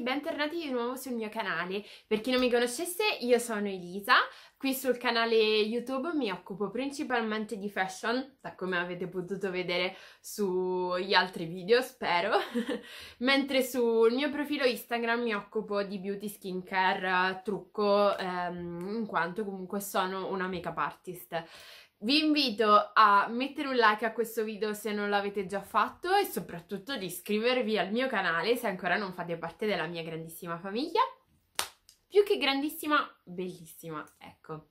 bentornati di nuovo sul mio canale. Per chi non mi conoscesse, io sono Elisa, Qui sul canale YouTube mi occupo principalmente di fashion, da come avete potuto vedere sugli altri video, spero, mentre sul mio profilo Instagram mi occupo di beauty, skincare, eh, trucco, ehm, in quanto comunque sono una makeup artist. Vi invito a mettere un like a questo video se non l'avete già fatto e soprattutto di iscrivervi al mio canale se ancora non fate parte della mia grandissima famiglia più che grandissima, bellissima, ecco.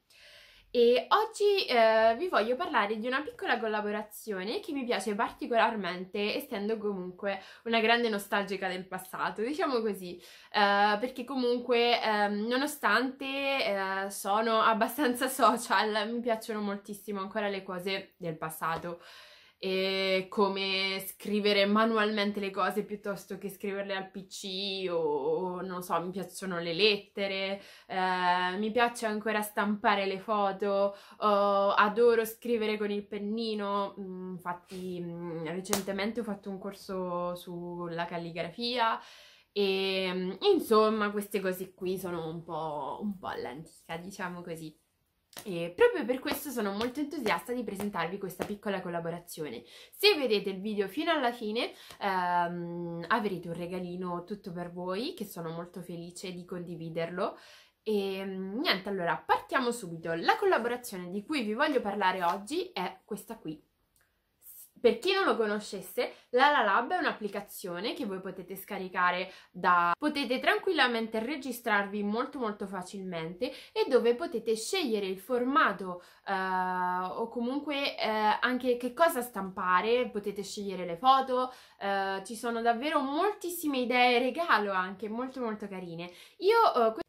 E oggi eh, vi voglio parlare di una piccola collaborazione che mi piace particolarmente, essendo comunque una grande nostalgica del passato, diciamo così, eh, perché comunque ehm, eh, nonostante sono abbastanza social, mi piacciono moltissimo ancora le cose del passato e come scrivere manualmente le cose piuttosto che scriverle al PC o, o non so, mi piacciono le lettere, eh, mi piace ancora stampare le foto, oh, adoro scrivere con il pennino, mm, infatti mm, recentemente ho fatto un corso sulla calligrafia e mm, insomma queste cose qui sono un po', un po' all'antica, diciamo così. E proprio per questo sono molto entusiasta di presentarvi questa piccola collaborazione. Se vedete il video fino alla fine ehm, avrete un regalino tutto per voi che sono molto felice di condividerlo e mm, niente, allora partiamo subito. La collaborazione di cui vi voglio parlare oggi è questa qui. Per chi non lo conoscesse, La Lab è un'applicazione che voi potete scaricare da... potete tranquillamente registrarvi molto molto facilmente e dove potete scegliere il formato eh, o comunque eh, anche che cosa stampare, potete scegliere le foto, eh, ci sono davvero moltissime idee regalo anche molto molto carine. Io eh,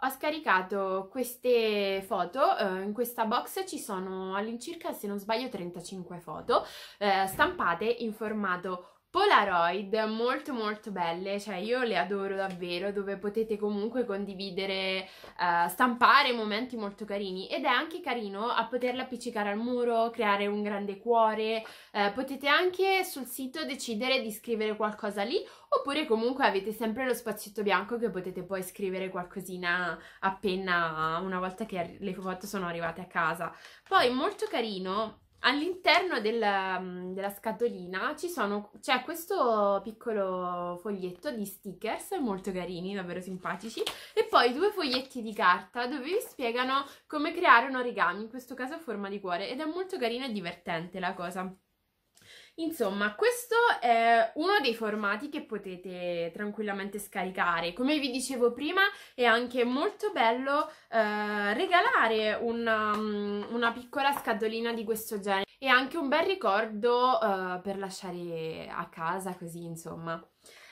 ho scaricato queste foto, eh, in questa box ci sono all'incirca, se non sbaglio, 35 foto eh, stampate in formato Polaroid molto molto belle, cioè io le adoro davvero, dove potete comunque condividere, uh, stampare momenti molto carini ed è anche carino a poterle appiccicare al muro, creare un grande cuore, uh, potete anche sul sito decidere di scrivere qualcosa lì oppure comunque avete sempre lo spazietto bianco che potete poi scrivere qualcosina appena una volta che le foto sono arrivate a casa. Poi molto carino All'interno della, mm, della scatolina c'è questo piccolo foglietto di stickers molto carini, davvero simpatici, e poi due foglietti di carta dove vi spiegano come creare un origami, in questo caso a forma di cuore, ed è molto carina e divertente la cosa. Insomma, questo è uno dei formati che potete tranquillamente scaricare. Come vi dicevo prima, è anche molto bello eh, regalare una, mm, una, piccola scatolina di questo genere. E anche un bel ricordo eh, per lasciare a casa, così insomma.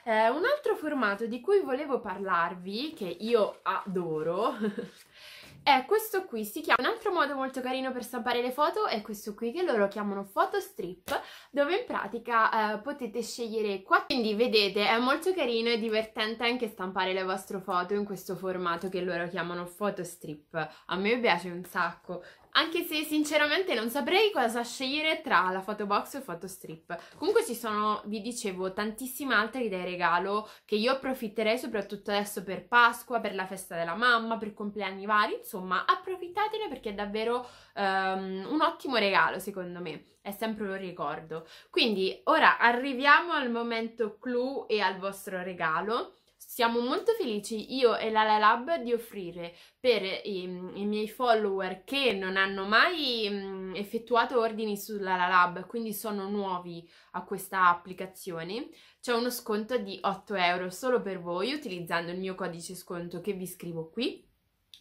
Eh, un altro formato di cui volevo parlarvi, che io adoro, è questo qui, si chiama un altro modo molto carino per stampare le foto è questo qui che loro chiamano photostrip dove in pratica eh, potete scegliere qua, quindi vedete è molto carino e divertente anche stampare le vostre foto in questo formato che loro chiamano photostrip a me piace un sacco, anche se sinceramente non saprei cosa scegliere tra la photobox e il photostrip. Comunque ci sono, vi dicevo, tantissime altre idee regalo che io approfitterei soprattutto adesso per Pasqua, per la festa della mamma, per compleanni vari. Insomma, approfittatene perché è davvero um, un ottimo regalo secondo me. È sempre un ricordo. Quindi ora arriviamo al momento clou e al vostro regalo siamo molto felici io e la La Lab di offrire per i, i, miei follower che non hanno mai mm, effettuato ordini sulla La Lab, quindi sono nuovi a questa applicazione, c'è uno sconto di 8 euro solo per voi utilizzando il mio codice sconto che vi scrivo qui.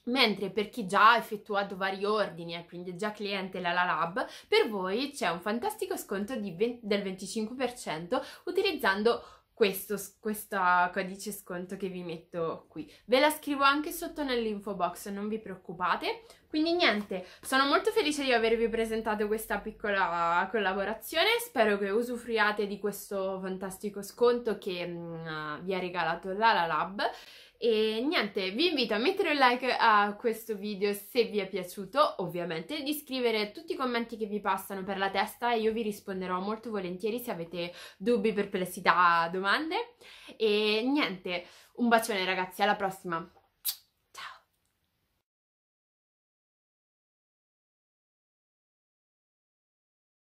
Mentre per chi già ha effettuato vari ordini e eh, quindi è già cliente la La Lab, per voi c'è un fantastico sconto 20, del 25% utilizzando questo, questo codice sconto che vi metto qui. Ve la scrivo anche sotto nell'info box, non vi preoccupate. Quindi niente, sono molto felice di avervi presentato questa piccola collaborazione, spero che usufruiate di questo fantastico sconto che mh, mm, vi ha regalato la Lab e niente, vi invito a mettere un like a questo video se vi è piaciuto, ovviamente, di scrivere tutti i commenti che vi passano per la testa e io vi risponderò molto volentieri se avete dubbi, perplessità, domande. E niente, un bacione ragazzi, alla prossima!